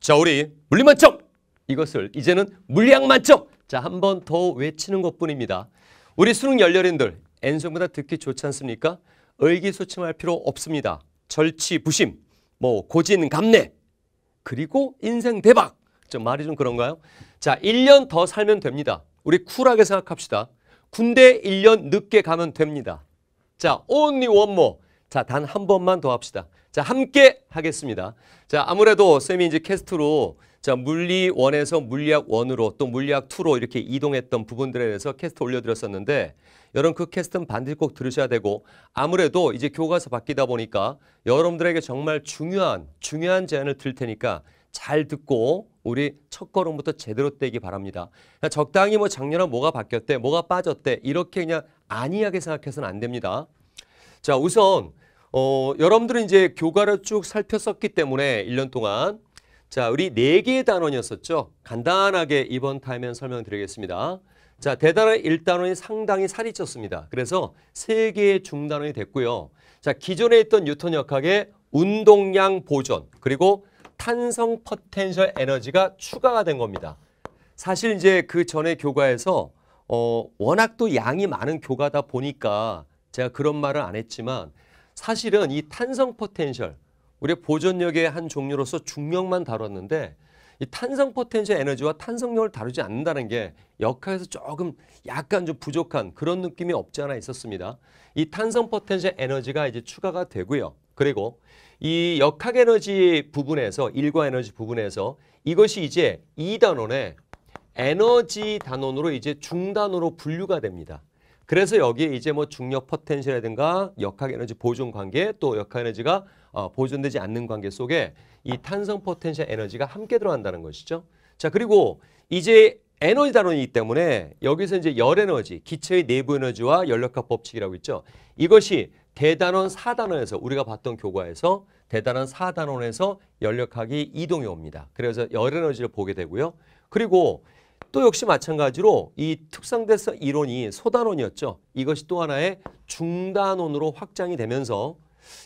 자, 우리 물리만점! 이것을 이제는 물리학만점! 자, 한 번 더 외치는 것뿐입니다. 우리 수능 열렬인들 N성보다 듣기 좋지 않습니까? 의기소침할 필요 없습니다. 절치부심, 뭐 고진감래, 그리고 인생 대박! 좀 말이 좀 그런가요? 자, 1년 더 살면 됩니다. 우리 쿨하게 생각합시다. 군대 1년 늦게 가면 됩니다. 자, only one more. 자, 단 한 번만 더 합시다. 자, 함께 하겠습니다. 자, 아무래도 쌤이 이제 캐스트로 자, 물리원에서 물리학1으로 또 물리학2로 이렇게 이동했던 부분들에 대해서 캐스트 올려드렸었는데 여러분 그 캐스트는 반드시 꼭 들으셔야 되고 아무래도 이제 교과서 바뀌다 보니까 여러분들에게 정말 중요한 중요한 제안을 드릴 테니까 잘 듣고 우리 첫 걸음부터 제대로 떼기 바랍니다. 적당히 뭐작년에 뭐가 바뀌었대, 뭐가 빠졌대 이렇게 그냥 안이하게 생각해서는 안 됩니다. 자, 우선 어, 여러분들은 이제 교과를 쭉 살폈었기 때문에 1년 동안 자, 우리 4개의 단원이었었죠. 간단하게 이번 타임엔 설명드리겠습니다. 자, 대단원 1단원이 상당히 살이 쪘습니다. 그래서 3개의 중단원이 됐고요. 자, 기존에 있던 뉴턴 역학의 운동량 보존 그리고 탄성 포텐셜 에너지가 추가가 된 겁니다. 사실 이제 그 전에 교과에서 어, 워낙 또 양이 많은 교과다 보니까 제가 그런 말을 안 했지만 사실은 이 탄성 포텐셜 우리의 보존력의 한 종류로서 중력만 다뤘는데 이 탄성 포텐셜 에너지와 탄성력을 다루지 않는다는 게 역할에서 조금 약간 좀 부족한 그런 느낌이 없지 않아 있었습니다. 이 탄성 포텐셜 에너지가 이제 추가가 되고요. 그리고 이 역학 에너지 부분에서 일과 에너지 부분에서 이것이 이제 2단원의 에너지 단원으로 이제 중단원으로 분류가 됩니다. 그래서 여기에 이제 뭐 중력 포텐셜이라든가 역학 에너지 보존 관계 또 역학 에너지가 어, 보존되지 않는 관계 속에 이 탄성 포텐셜 에너지가 함께 들어간다는 것이죠. 자 그리고 이제 에너지 단원이기 때문에 여기서 이제 열 에너지, 기체의 내부 에너지와 열역학 법칙이라고 있죠. 이것이 대단원 4단원에서 우리가 봤던 교과에서 대단원 4단원에서 열역학이 이동해 옵니다. 그래서 열 에너지를 보게 되고요. 그리고 또 역시 마찬가지로 이특성대성 이론이 소단원이었죠. 이것이 또 하나의 중단원으로 확장이 되면서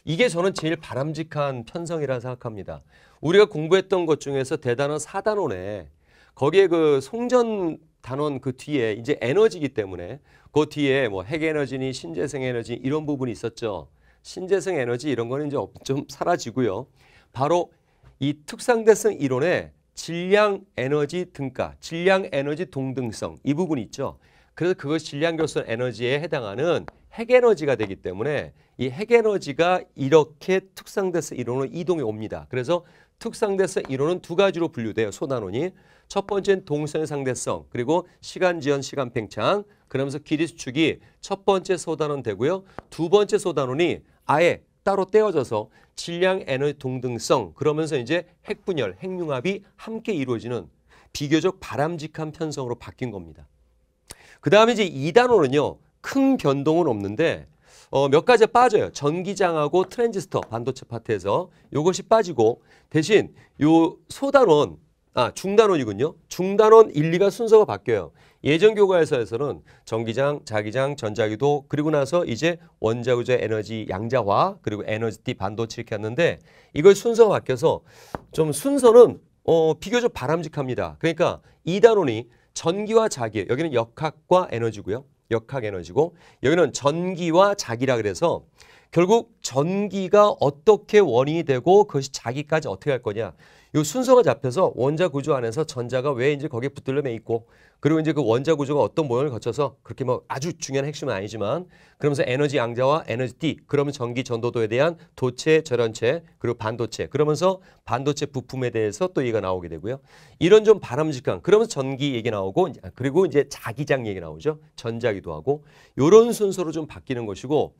이게 저는 제일 바람직한 편성이라 생각합니다. 우리가 공부했던 것 중에서 대단원 사단원에 거기에 그 송전 단원 그 뒤에 이제 에너지기 때문에 그 뒤에 뭐 핵에너지니 신재생 에너지 이런 부분이 있었죠. 신재생 에너지 이런 거는 이제 좀 사라지고요. 바로 이 특상대성 이론에 질량 에너지 등가, 질량 에너지 동등성 이 부분이 있죠. 그래서 그것이 질량 결손 에너지에 해당하는 핵 에너지가 되기 때문에 이 핵 에너지가 이렇게 특상돼서 이론으로 이동해 옵니다. 그래서 특상대서 이론은 두 가지로 분류돼요. 소단원이첫 번째는 동선 의 상대성, 그리고 시간 지연, 시간 팽창. 그러면서 길이 수축이 첫 번째 소단원 되고요. 두 번째 소단원이 아예 따로 떼어져서 질량 에너지 동등성 그러면서 이제 핵분열, 핵융합이 함께 이루어지는 비교적 바람직한 편성으로 바뀐 겁니다. 그 다음에 이제 2단원은요. 큰 변동은 없는데 어, 몇 가지 빠져요. 전기장하고 트랜지스터 반도체 파트에서 이것이 빠지고 대신 요 소단원 아 중단원이군요. 중단원 1, 2가 순서가 바뀌어요. 예전 교과에서에서는 전기장, 자기장, 전자기도 그리고 나서 이제 원자구조 에너지 양자화 그리고 에너지티 반도체 이렇게 하는데 이걸 순서 바뀌어서 좀 순서는 어, 비교적 바람직합니다. 그러니까 이단원이 전기와 자기 여기는 역학과 에너지고요. 역학 에너지고 여기는 전기와 자기라 그래서 결국 전기가 어떻게 원인이 되고 그것이 자기까지 어떻게 할 거냐 이 순서가 잡혀서 원자 구조 안에서 전자가 왜 이제 거기에 붙들려 매 있고 그리고 이제 그 원자 구조가 어떤 모형을 거쳐서 그렇게 뭐 아주 중요한 핵심은 아니지만 그러면서 에너지 양자와 에너지 D 그러면 전기 전도도에 대한 도체, 절연체 그리고 반도체 그러면서 반도체 부품에 대해서 또 얘기가 나오게 되고요. 이런 좀 바람직한 그러면서 전기 얘기 나오고 그리고 이제 자기장 얘기 나오죠. 전자기도 하고 이런 순서로 좀 바뀌는 것이고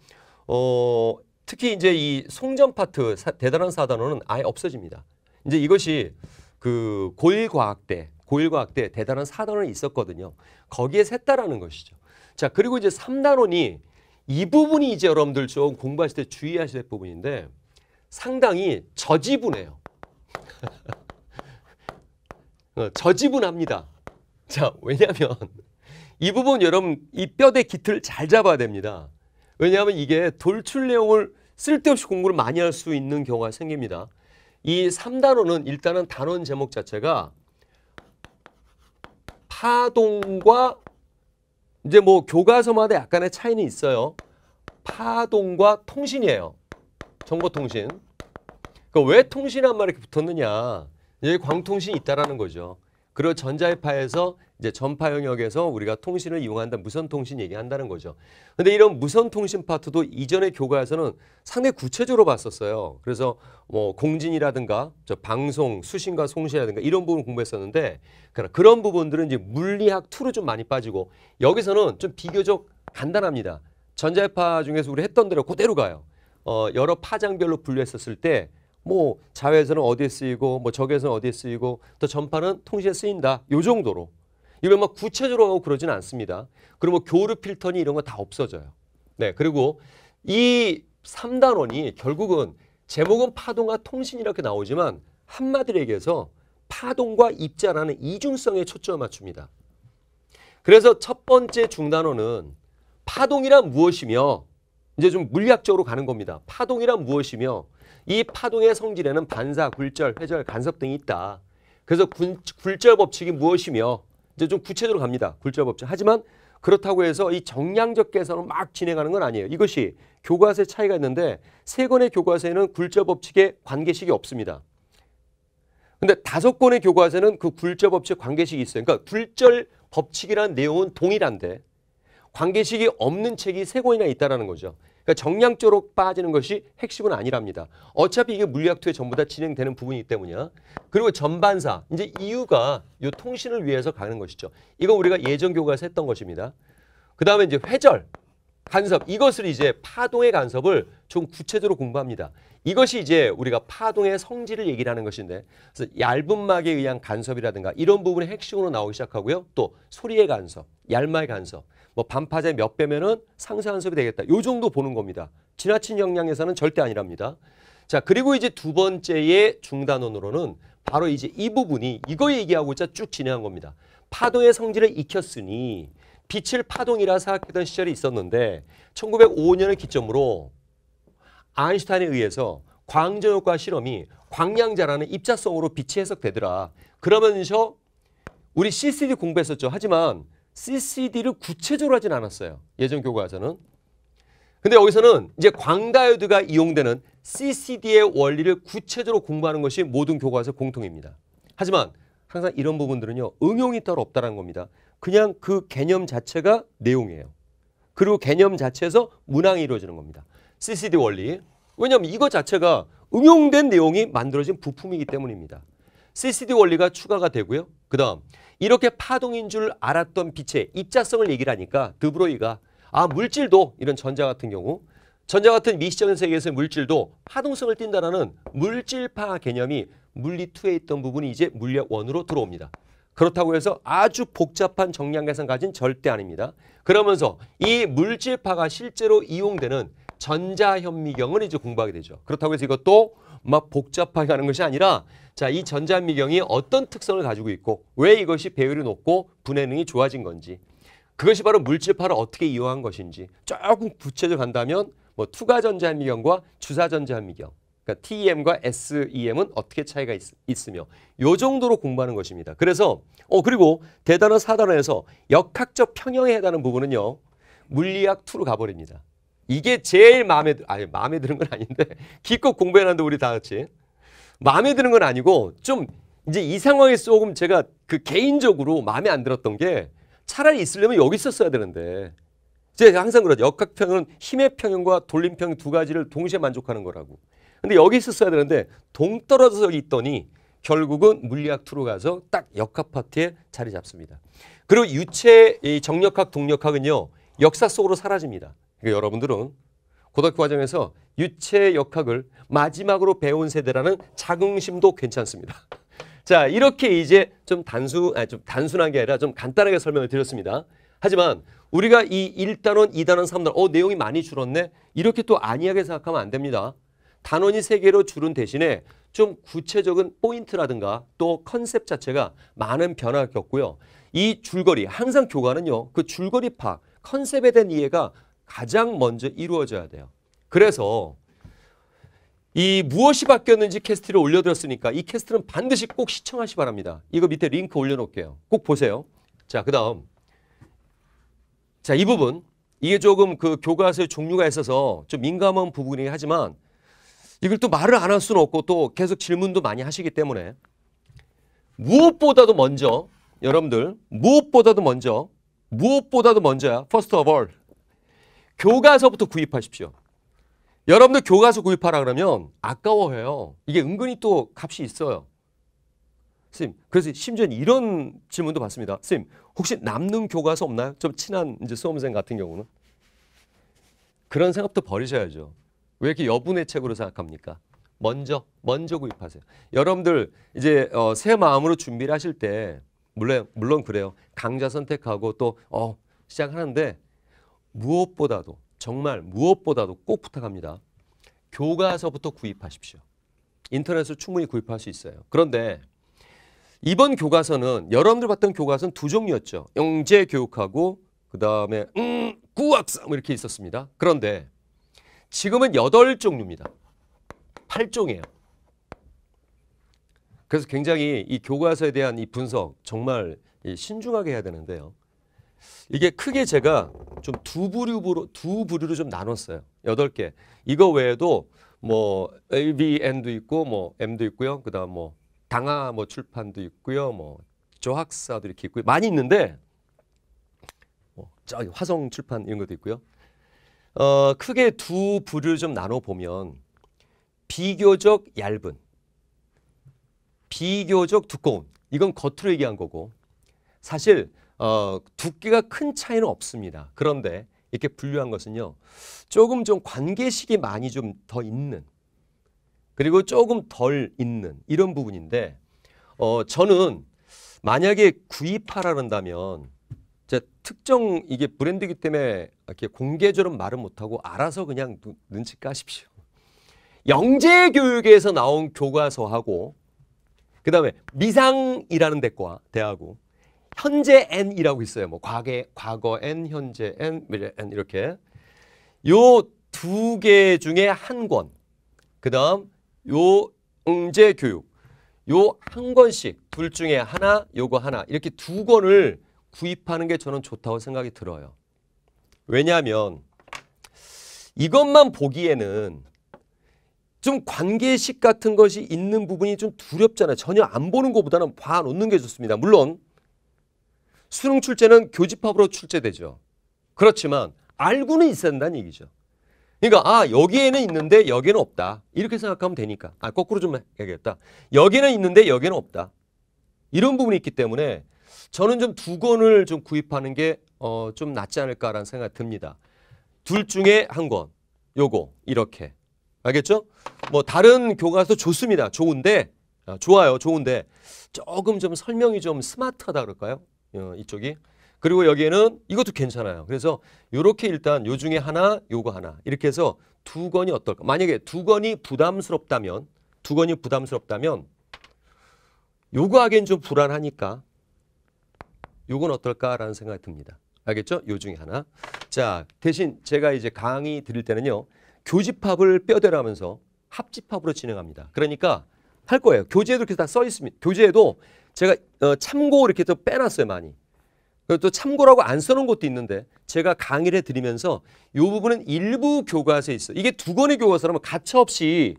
어 특히 이제 이 송전 파트 사, 대단한 사단어는 아예 없어집니다. 이제 이것이 그 고일과학 대 고일과학 대 대단한 사단원이 있었거든요. 거기에 샜다라는 것이죠. 자, 그리고 이제 3단원이 이 부분이 이제 여러분들 좀 공부하실 때주의하실 부분인데 상당히 저지분해요. 어, 저지분합니다. 자, 왜냐하면 이 부분 여러분 이 뼈대 깃을 잘 잡아야 됩니다. 왜냐하면 이게 돌출 내용을 쓸데없이 공부를 많이 할 수 있는 경우가 생깁니다. 이 3단원은 일단은 단원 제목 자체가 파동과 이제 뭐 교과서마다 약간의 차이는 있어요. 파동과 통신이에요. 정보통신. 그왜 그러니까 통신한 말이 붙었느냐. 이기 광통신이 있다라는 거죠. 그리고 전자파에서 이제 전파 영역에서 우리가 통신을 이용한다 무선 통신 얘기한다는 거죠. 근데 이런 무선 통신 파트도 이전의 교과에서는 상당히 구체적으로 봤었어요. 그래서 뭐 공진이라든가 저 방송 수신과 송신이라든가 이런 부분 공부했었는데 그런 부분들은 이제 물리학 2로 좀 많이 빠지고 여기서는 좀 비교적 간단합니다. 전자파 중에서 우리 했던 대로 그대로 가요. 어, 여러 파장별로 분류했었을 때 뭐자외선은 어디에 쓰이고 뭐적외선 어디에 쓰이고 또 전파는 통신에 쓰인다. 요 정도로. 이걸 막 구체적으로 하고 그러진 않습니다. 그리고 뭐 교류 필터니 이런 거 다 없어져요. 네. 그리고 이 3단원이 결국은 제목은 파동과 통신 이렇게 나오지만 한마디로 얘기해서 파동과 입자라는 이중성에 초점을 맞춥니다. 그래서 첫 번째 중단원은 파동이란 무엇이며 이제 좀 물리학적으로 가는 겁니다. 파동이란 무엇이며 이 파동의 성질에는 반사, 굴절, 회절, 간섭 등이 있다. 그래서 군, 굴절 법칙이 무엇이며 이제 좀 구체적으로 갑니다. 굴절 법칙. 하지만 그렇다고 해서 이 정량적 계산을 막 진행하는 건 아니에요. 이것이 교과서의 차이가 있는데 세 권의 교과서에는 굴절 법칙의 관계식이 없습니다. 근데 다섯 권의 교과서는 그 굴절 법칙 관계식이 있어요. 그러니까 굴절 법칙이라는 내용은 동일한데 관계식이 없는 책이 세 권이나 있다라는 거죠. 그러니까 정량 적으로 빠지는 것이 핵심은 아니랍니다. 어차피 이게 물리학투에 전부 다 진행되는 부분이기 때문이야. 그리고 전반사, 이제 이유가 이 통신을 위해서 가는 것이죠. 이거 우리가 예전 교과서 했던 것입니다. 그 다음에 이제 회절, 간섭, 이것을 이제 파동의 간섭을 좀 구체적으로 공부합니다. 이것이 이제 우리가 파동의 성질을 얘기를 하는 것인데 그래서 얇은 막에 의한 간섭이라든가 이런 부분의 핵심으로 나오기 시작하고요. 또 소리의 간섭, 얄마의 간섭, 뭐 반파제 몇 배면은 상쇄 한업이 되겠다. 요 정도 보는 겁니다. 지나친 영향에서는 절대 아니랍니다. 자, 그리고 이제 두 번째의 중단원으로는 바로 이제 이 부분이 이거 얘기하고자 쭉 진행한 겁니다. 파동의 성질을 익혔으니 빛을 파동이라 생각했던 시절이 있었는데 1905년을 기점으로 아인슈타인에 의해서 광전효과 실험이 광량자라는 입자성으로 빛이 해석되더라. 그러면서 우리 CCD 공부했었죠. 하지만 CCD를 구체적으로 하진 않았어요. 예전 교과서는. 근데 여기서는 이제 광다이오드가 이용되는 CCD의 원리를 구체적으로 공부하는 것이 모든 교과서 공통입니다. 하지만 항상 이런 부분들은요. 응용이 따로 없다는 겁니다. 그냥 그 개념 자체가 내용이에요. 그리고 개념 자체에서 문항이 이루어지는 겁니다. CCD 원리. 왜냐하면 이거 자체가 응용된 내용이 만들어진 부품이기 때문입니다. CCD 원리가 추가가 되고요. 그 다음 이렇게 파동인 줄 알았던 빛의 입자성을 얘기를 하니까 드브로이가 아 물질도 이런 전자 같은 경우 전자 같은 미시적인 세계에서 의 물질도 파동성을 띈다라는 물질파 개념이 물리2에 있던 부분이 이제 물리학 1으로 들어옵니다. 그렇다고 해서 아주 복잡한 정량계산 가진 절대 아닙니다. 그러면서 이 물질파가 실제로 이용되는 전자현미경을 이제 공부하게 되죠. 그렇다고 해서 이것도 막 복잡하게 하는 것이 아니라 자, 이 전자미경이 어떤 특성을 가지고 있고 왜 이것이 배율이 높고 분해능이 좋아진 건지 그것이 바로 물질파를 어떻게 이용한 것인지 조금 구체적으로 간다면 뭐 투가 전자미경과 주사 전자미경 그러니까 TEM과 SEM은 어떻게 차이가 있, 으며요 정도로 공부하는 것입니다. 그래서 어 그리고 대단원 4단원에서 역학적 평형에 해당하는 부분은요. 물리학 2로 가버립니다. 이게 제일 마음에 아니 마음에 드는 건 아닌데 기껏 공부해놨는데 우리 다 같이 마음에 드는 건 아니고 좀 이제 이 상황에서 조금 제가 그 개인적으로 마음에 안 들었던 게 차라리 있으려면 여기 있었어야 되는데 제가 항상 그러죠 역학평은 형 힘의 평형과 돌림평 형두 가지를 동시에 만족하는 거라고 근데 여기 있었어야 되는데 동떨어져서 여기 있더니 결국은 물리학 2로 가서 딱 역학 파트에 자리 잡습니다 그리고 유체 정력학 동력학은요 역사 속으로 사라집니다 그러니까 여러분들은 고등학교 과정에서 유체 역학을 마지막으로 배운 세대라는 자긍심도 괜찮습니다. 자, 이렇게 이제 좀 단순, 아좀 단순한 게 아니라 좀 간단하게 설명을 드렸습니다. 하지만 우리가 이 1단원, 2단원, 3단원, 어, 내용이 많이 줄었네? 이렇게 또 안이하게 생각하면 안 됩니다. 단원이 3개로 줄은 대신에 좀 구체적인 포인트라든가 또 컨셉 자체가 많은 변화가 겪고요. 이 줄거리, 항상 교과는요. 그 줄거리 파 컨셉에 대한 이해가 가장 먼저 이루어져야 돼요. 그래서 이 무엇이 바뀌었는지 캐스트를 올려드렸으니까 이 캐스트는 반드시 꼭 시청하시 바랍니다. 이거 밑에 링크 올려놓을게요. 꼭 보세요. 자, 그 다음. 자, 이 부분. 이게 조금 그 교과서의 종류가 있어서 좀 민감한 부분이긴 하지만 이걸 또 말을 안 할 수는 없고 또 계속 질문도 많이 하시기 때문에 무엇보다도 먼저 여러분들 무엇보다도 먼저 무엇보다도 먼저야. First of all. 교과서부터 구입하십시오. 여러분들 교과서 구입하라 그러면 아까워해요. 이게 은근히 또 값이 있어요. 선생님, 그래서 심지어 이런 질문도 받습니다. 선생님, 혹시 남는 교과서 없나요? 좀 친한 이제 수험생 같은 경우는? 그런 생각도 버리셔야죠. 왜 이렇게 여분의 책으로 생각합니까? 먼저, 먼저 구입하세요. 여러분들 이제 어, 새 마음으로 준비를 하실 때 물론, 물론 그래요. 강좌 선택하고 또 어, 시작하는데 무엇보다도 정말 무엇보다도 꼭 부탁합니다. 교과서부터 구입하십시오. 인터넷으로 충분히 구입할 수 있어요. 그런데 이번 교과서는 여러분들 봤던 교과서는 두 종류였죠. 영재 교육하고 그 다음에 음, 구학상 뭐 이렇게 있었습니다. 그런데 지금은 여덟 종류입니다. 팔종이에요 그래서 굉장히 이 교과서에 대한 이 분석 정말 신중하게 해야 되는데요. 이게 크게 제가 좀 두 부류로 두 부류로 좀 나눴어요. 여덟 개. 이거 외에도 뭐 ABN도 있고 뭐 M도 있고요. 그다음 뭐 당하 뭐 출판도 있고요. 뭐 저학사도 이렇게 있고 많이 있는데 뭐 저기 화성 출판 이런 것도 있고요. 어, 크게 두 부류를 좀 나눠 보면 비교적 얇은 비교적 두꺼운 이건 겉으로 얘기한 거고 사실 어, 두께가 큰 차이는 없습니다. 그런데 이렇게 분류한 것은요. 조금 좀 관계식이 많이 좀 더 있는 그리고 조금 덜 있는 이런 부분인데 어, 저는 만약에 구입하라는다면 특정 이게 브랜드이기 때문에 이렇게 공개적으로 말은 못하고 알아서 그냥 눈치 까십시오. 영재 교육에서 나온 교과서하고 그다음에 미상이라는 대과 대하고 현재 n이라고 있어요. 뭐 과거 과거 n, 현재 n, 미래 n 이렇게 요 두 개 중에 한 권. 그다음 요 응제 교육. 요 한 권씩 둘 중에 하나, 요거 하나 이렇게 두 권을 구입하는 게 저는 좋다고 생각이 들어요. 왜냐하면 이것만 보기에는 좀 관계식 같은 것이 있는 부분이 좀 두렵잖아요. 전혀 안 보는 것보다는 봐놓는 게 좋습니다. 물론 수능 출제는 교집합으로 출제되죠. 그렇지만 알고는 있어야 된다는 얘기죠. 그러니까 아 여기에는 있는데 여기는 없다. 이렇게 생각하면 되니까. 아 거꾸로 좀얘기했다 여기는 있는데 여기는 없다. 이런 부분이 있기 때문에 저는 좀 두 권을 좀 구입하는 게좀 어, 낫지 않을까라는 생각이 듭니다. 둘 중에 한 권. 요거 이렇게. 알겠죠? 뭐 다른 교과서 좋습니다. 좋은데 아, 좋아요. 좋은데 조금 좀 설명이 좀 스마트하다 그럴까요? 어, 이쪽이 그리고 여기에는 이것도 괜찮아요. 그래서 이렇게 일단 요 중에 하나, 요거 하나 이렇게 해서 두 건이 어떨까? 만약에 두 건이 부담스럽다면 두 건이 부담스럽다면 요거 하기엔 좀 불안하니까 요건 어떨까라는 생각이 듭니다. 알겠죠? 요 중에 하나. 자, 대신 제가 이제 강의 드릴 때는요. 교집합을 뼈대라면서 합집합으로 진행합니다. 그러니까 할 거예요. 교재에도 이렇게 다 써 있습니다. 교재에도 제가 어, 참고 이렇게 또 빼놨어요 많이. 그리고 또 참고라고 안 써놓은 것도 있는데 제가 강의를 해드리면서 이 부분은 일부 교과서에 있어요. 이게 두 권의 교과서라면 가차없이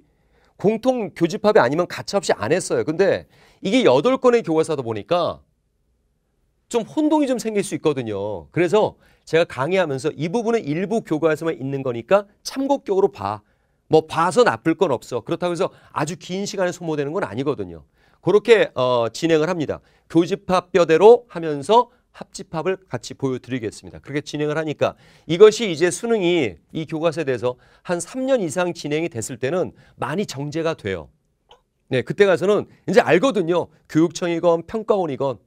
공통 교집합이 아니면 가차없이 안 했어요. 근데 이게 여덟 권의 교과서다 보니까 좀 혼동이 좀 생길 수 있거든요. 그래서 제가 강의하면서 이 부분은 일부 교과서만 있는 거니까 참고격으로 봐. 뭐 봐서 나쁠 건 없어. 그렇다고 해서 아주 긴 시간에 소모되는 건 아니거든요. 그렇게 어, 진행을 합니다. 교집합 뼈대로 하면서 합집합을 같이 보여드리겠습니다. 그렇게 진행을 하니까 이것이 이제 수능이 이 교과서에 대해서 한 3년 이상 진행이 됐을 때는 많이 정제가 돼요. 네, 그때 가서는 이제 알거든요. 교육청이건 평가원이건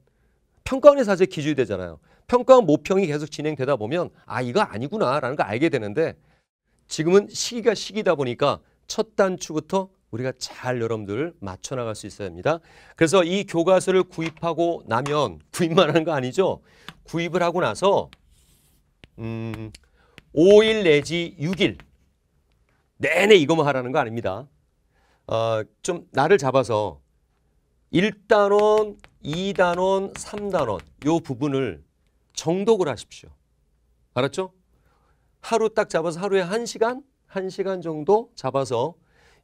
평가원에서 사실 기준이 되잖아요. 평가원 모평이 계속 진행되다 보면 아 이거 아니구나라는 걸 알게 되는데 지금은 시기가 시기다 보니까 첫 단추부터 우리가 잘 여러분들 맞춰 나갈 수 있어야 합니다. 그래서 이 교과서를 구입하고 나면 구입만 하는 거 아니죠. 구입을 하고 나서 음 5일 내지 6일 내내 이거만 뭐 하라는 거 아닙니다. 어, 좀 날을 잡아서 1단원, 2단원, 3단원 요 부분을 정독을 하십시오. 알았죠? 하루 딱 잡아서 하루에 1시간, 1시간 정도 잡아서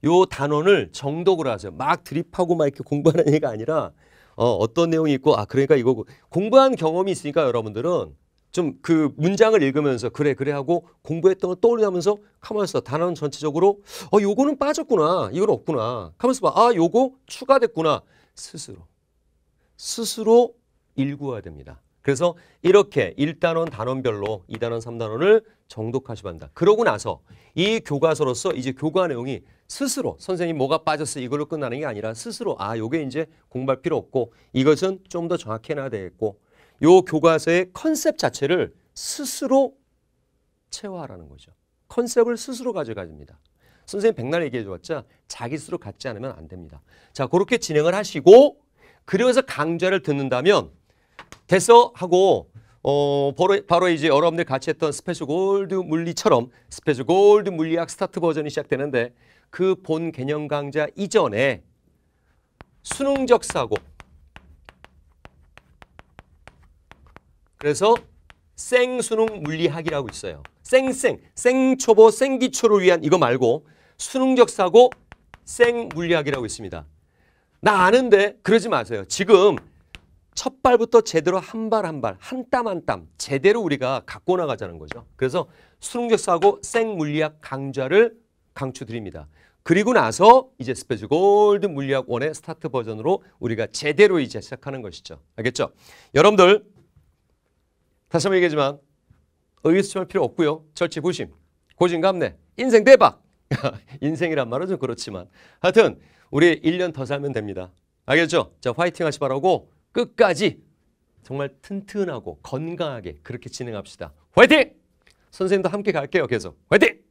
요 단원을 정독을 하세요. 막 드립하고 막 이렇게 공부하는 얘기가 아니라 어, 어떤 내용이 있고 아 그러니까 이거 공부한 경험이 있으니까 여러분들은 좀 그 문장을 읽으면서 그래 그래 하고 공부했던 걸 떠올리면서 카만히있 단원 전체적으로 어 요거는 빠졌구나 이건 없구나 카만히있 봐아 요거 추가됐구나 스스로 스스로 일구어야 됩니다. 그래서 이렇게 1단원 단원별로 2단원 3단원을 정독하시면 한다. 그러고 나서 이 교과서로서 이제 교과 내용이 스스로 선생님 뭐가 빠졌어 이걸로 끝나는 게 아니라 스스로 아 요게 이제 공부할 필요 없고 이것은 좀 더정확 해놔야 되겠고 요 교과서의 컨셉 자체를 스스로 체화하라는 거죠. 컨셉을 스스로 가져가집니다. 선생님 백날 얘기해 주었자 자기 스스로 갖지 않으면 안 됩니다. 자 그렇게 진행을 하시고 그래서 강좌를 듣는다면 됐어 하고 어, 바로, 바로 이제 여러분들 같이 했던 스페셜 골드 물리처럼 스페셜 골드 물리학 스타트 버전이 시작되는데 그 본 개념 강좌 이전에 수능적 사고 그래서 생수능 물리학이라고 있어요. 생생, 생초보, 생기초를 위한 이거 말고 수능적 사고 생물리학이라고 있습니다. 나 아는데 그러지 마세요. 지금 첫 발부터 제대로 한 발 한 발 한 땀 한 땀 제대로 우리가 갖고 나가자는 거죠. 그래서 수능교사하고 생물리학 강좌를 강추드립니다. 그리고 나서 이제 스페셜 골드 물리학 원의 스타트 버전으로 우리가 제대로 이제 시작하는 것이죠. 알겠죠? 여러분들 다시 한번 얘기하지만 의기소침할 필요 없고요. 절치부심, 고진감래, 인생 대박. 인생이란 말은 좀 그렇지만 하여튼 우리 1년 더 살면 됩니다. 알겠죠? 자 화이팅 하시 바라고 끝까지 정말 튼튼하고 건강하게 그렇게 진행합시다. 화이팅! 선생님도 함께 갈게요. 계속 화이팅!